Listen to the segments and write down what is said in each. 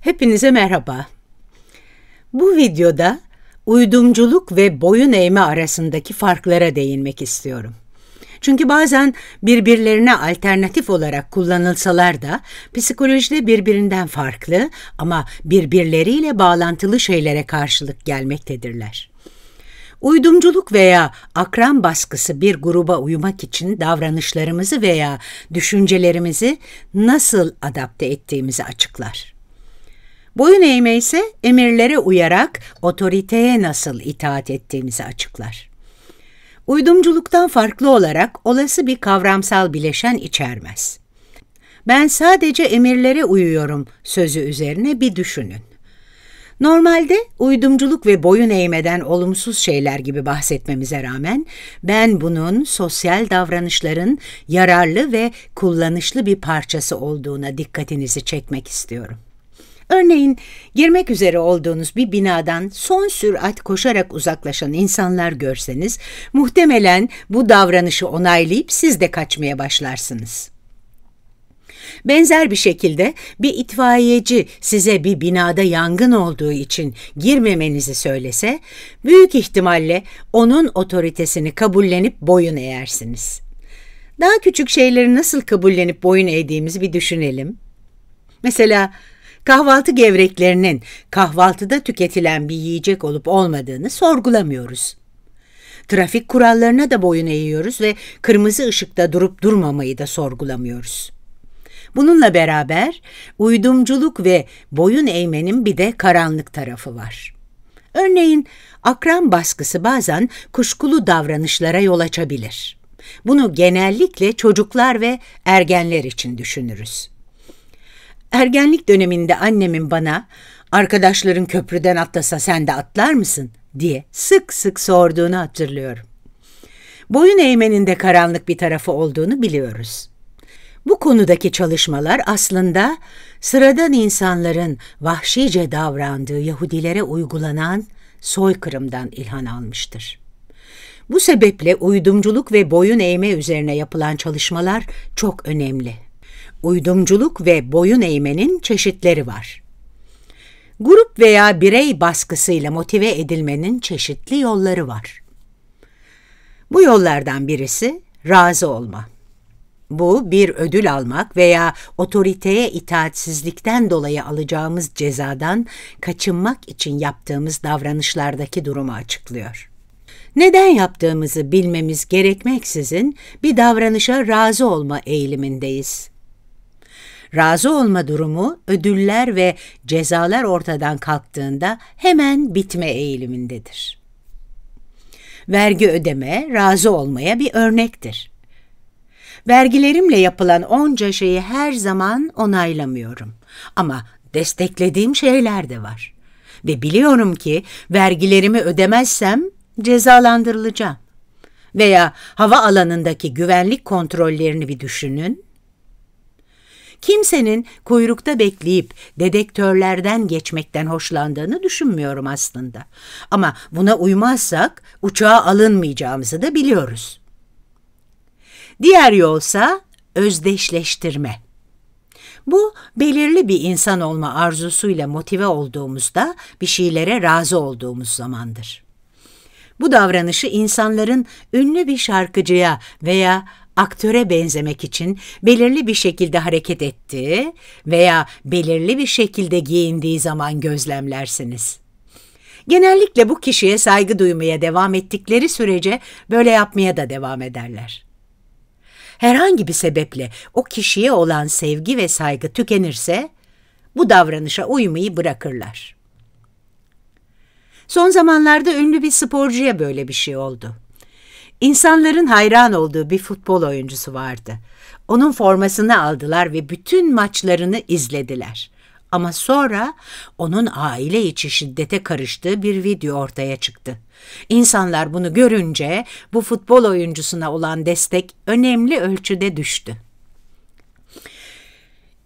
Hepinize merhaba. Bu videoda uydumculuk ve boyun eğme arasındaki farklara değinmek istiyorum. Çünkü bazen birbirlerine alternatif olarak kullanılsalar da psikolojide birbirinden farklı ama birbirleriyle bağlantılı şeylere karşılık gelmektedirler. Uydumculuk veya akran baskısı bir gruba uyumak için davranışlarımızı veya düşüncelerimizi nasıl adapte ettiğimizi açıklar. Boyun eğme ise emirlere uyarak otoriteye nasıl itaat ettiğimizi açıklar. Uydumculuktan farklı olarak olası bir kavramsal bileşen içermez. Ben sadece emirlere uyuyorum sözü üzerine bir düşünün. Normalde uydumculuk ve boyun eğmeden olumsuz şeyler gibi bahsetmemize rağmen ben bunun sosyal davranışların yararlı ve kullanışlı bir parçası olduğuna dikkatinizi çekmek istiyorum. Örneğin girmek üzere olduğunuz bir binadan son sürat koşarak uzaklaşan insanlar görseniz muhtemelen bu davranışı onaylayıp siz de kaçmaya başlarsınız. Benzer bir şekilde bir itfaiyeci size bir binada yangın olduğu için girmemenizi söylese, büyük ihtimalle onun otoritesini kabullenip boyun eğersiniz. Daha küçük şeyleri nasıl kabullenip boyun eğdiğimizi bir düşünelim. Mesela Kahvaltı gevreklerinin kahvaltıda tüketilen bir yiyecek olup olmadığını sorgulamıyoruz. Trafik kurallarına da boyun eğiyoruz ve kırmızı ışıkta durup durmamayı da sorgulamıyoruz. Bununla beraber uydumculuk ve boyun eğmenin bir de karanlık tarafı var. Örneğin akran baskısı bazen kuşkulu davranışlara yol açabilir. Bunu genellikle çocuklar ve ergenler için düşünürüz. Ergenlik döneminde annemin bana arkadaşların köprüden atlasa sen de atlar mısın diye sık sık sorduğunu hatırlıyorum. Boyun eğmenin de karanlık bir tarafı olduğunu biliyoruz. Bu konudaki çalışmalar aslında sıradan insanların vahşice davrandığı Yahudilere uygulanan soykırımdan ilhan almıştır. Bu sebeple uydumculuk ve boyun eğme üzerine yapılan çalışmalar çok önemli uydumculuk ve boyun eğmenin çeşitleri var. Grup veya birey baskısıyla motive edilmenin çeşitli yolları var. Bu yollardan birisi razı olma. Bu bir ödül almak veya otoriteye itaatsizlikten dolayı alacağımız cezadan kaçınmak için yaptığımız davranışlardaki durumu açıklıyor. Neden yaptığımızı bilmemiz gerekmeksizin bir davranışa razı olma eğilimindeyiz razı olma durumu ödüller ve cezalar ortadan kalktığında hemen bitme eğilimindedir. Vergi ödeme razı olmaya bir örnektir. Vergilerimle yapılan onca şeyi her zaman onaylamıyorum ama desteklediğim şeyler de var. Ve biliyorum ki vergilerimi ödemezsem cezalandırılacağım. Veya hava alanındaki güvenlik kontrollerini bir düşünün Kimsenin kuyrukta bekleyip dedektörlerden geçmekten hoşlandığını düşünmüyorum aslında. Ama buna uymazsak uçağa alınmayacağımızı da biliyoruz. Diğer yolsa özdeşleştirme. Bu belirli bir insan olma arzusuyla motive olduğumuzda bir şeylere razı olduğumuz zamandır. Bu davranışı insanların ünlü bir şarkıcıya veya aktöre benzemek için belirli bir şekilde hareket ettiği veya belirli bir şekilde giyindiği zaman gözlemlersiniz. Genellikle bu kişiye saygı duymaya devam ettikleri sürece böyle yapmaya da devam ederler. Herhangi bir sebeple o kişiye olan sevgi ve saygı tükenirse bu davranışa uymayı bırakırlar. Son zamanlarda ünlü bir sporcuya böyle bir şey oldu. İnsanların hayran olduğu bir futbol oyuncusu vardı. Onun formasını aldılar ve bütün maçlarını izlediler. Ama sonra onun aile içi şiddete karıştığı bir video ortaya çıktı. İnsanlar bunu görünce bu futbol oyuncusuna olan destek önemli ölçüde düştü.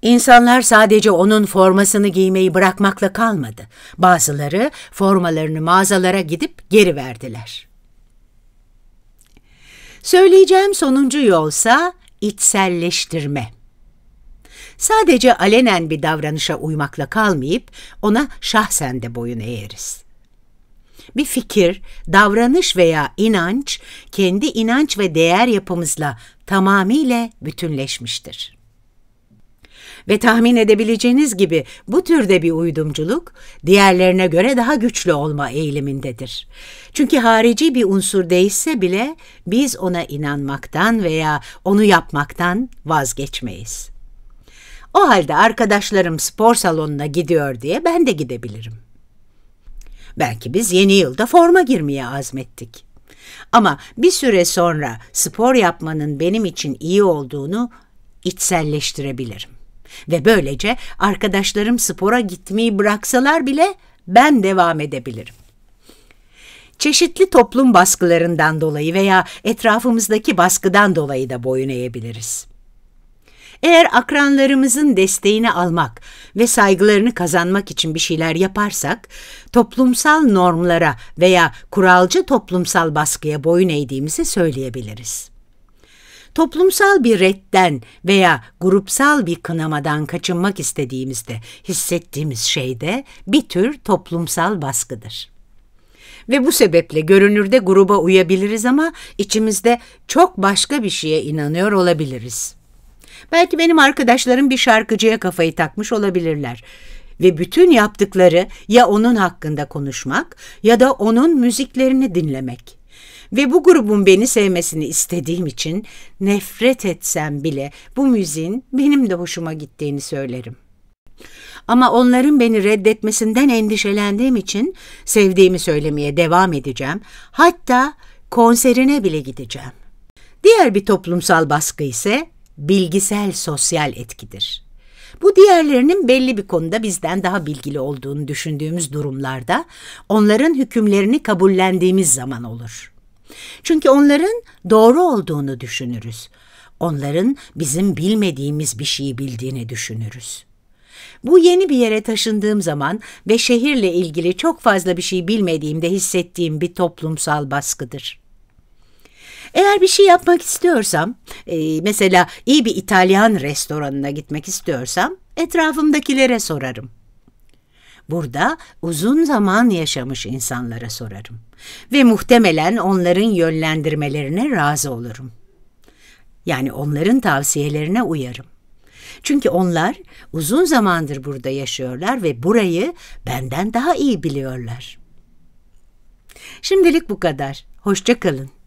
İnsanlar sadece onun formasını giymeyi bırakmakla kalmadı. Bazıları formalarını mağazalara gidip geri verdiler. Söyleyeceğim sonuncu yolsa içselleştirme. Sadece alenen bir davranışa uymakla kalmayıp ona şahsen de boyun eğeriz. Bir fikir, davranış veya inanç kendi inanç ve değer yapımızla tamamıyla bütünleşmiştir. Ve tahmin edebileceğiniz gibi bu türde bir uydumculuk diğerlerine göre daha güçlü olma eğilimindedir. Çünkü harici bir unsur değişse bile biz ona inanmaktan veya onu yapmaktan vazgeçmeyiz. O halde arkadaşlarım spor salonuna gidiyor diye ben de gidebilirim. Belki biz yeni yılda forma girmeye azmettik. Ama bir süre sonra spor yapmanın benim için iyi olduğunu içselleştirebilirim. Ve böylece arkadaşlarım spora gitmeyi bıraksalar bile ben devam edebilirim. Çeşitli toplum baskılarından dolayı veya etrafımızdaki baskıdan dolayı da boyun eğebiliriz. Eğer akranlarımızın desteğini almak ve saygılarını kazanmak için bir şeyler yaparsak, toplumsal normlara veya kuralcı toplumsal baskıya boyun eğdiğimizi söyleyebiliriz toplumsal bir redden veya grupsal bir kınamadan kaçınmak istediğimizde hissettiğimiz şey de bir tür toplumsal baskıdır. Ve bu sebeple görünürde gruba uyabiliriz ama içimizde çok başka bir şeye inanıyor olabiliriz. Belki benim arkadaşlarım bir şarkıcıya kafayı takmış olabilirler ve bütün yaptıkları ya onun hakkında konuşmak ya da onun müziklerini dinlemek ve bu grubun beni sevmesini istediğim için nefret etsem bile bu müziğin benim de hoşuma gittiğini söylerim. Ama onların beni reddetmesinden endişelendiğim için sevdiğimi söylemeye devam edeceğim. Hatta konserine bile gideceğim. Diğer bir toplumsal baskı ise bilgisel sosyal etkidir. Bu diğerlerinin belli bir konuda bizden daha bilgili olduğunu düşündüğümüz durumlarda onların hükümlerini kabullendiğimiz zaman olur. Çünkü onların doğru olduğunu düşünürüz. Onların bizim bilmediğimiz bir şeyi bildiğini düşünürüz. Bu yeni bir yere taşındığım zaman ve şehirle ilgili çok fazla bir şey bilmediğimde hissettiğim bir toplumsal baskıdır.'' Eğer bir şey yapmak istiyorsam, e, mesela iyi bir İtalyan restoranına gitmek istiyorsam etrafımdakilere sorarım. Burada uzun zaman yaşamış insanlara sorarım ve muhtemelen onların yönlendirmelerine razı olurum. Yani onların tavsiyelerine uyarım. Çünkü onlar uzun zamandır burada yaşıyorlar ve burayı benden daha iyi biliyorlar. Şimdilik bu kadar. Hoşça kalın.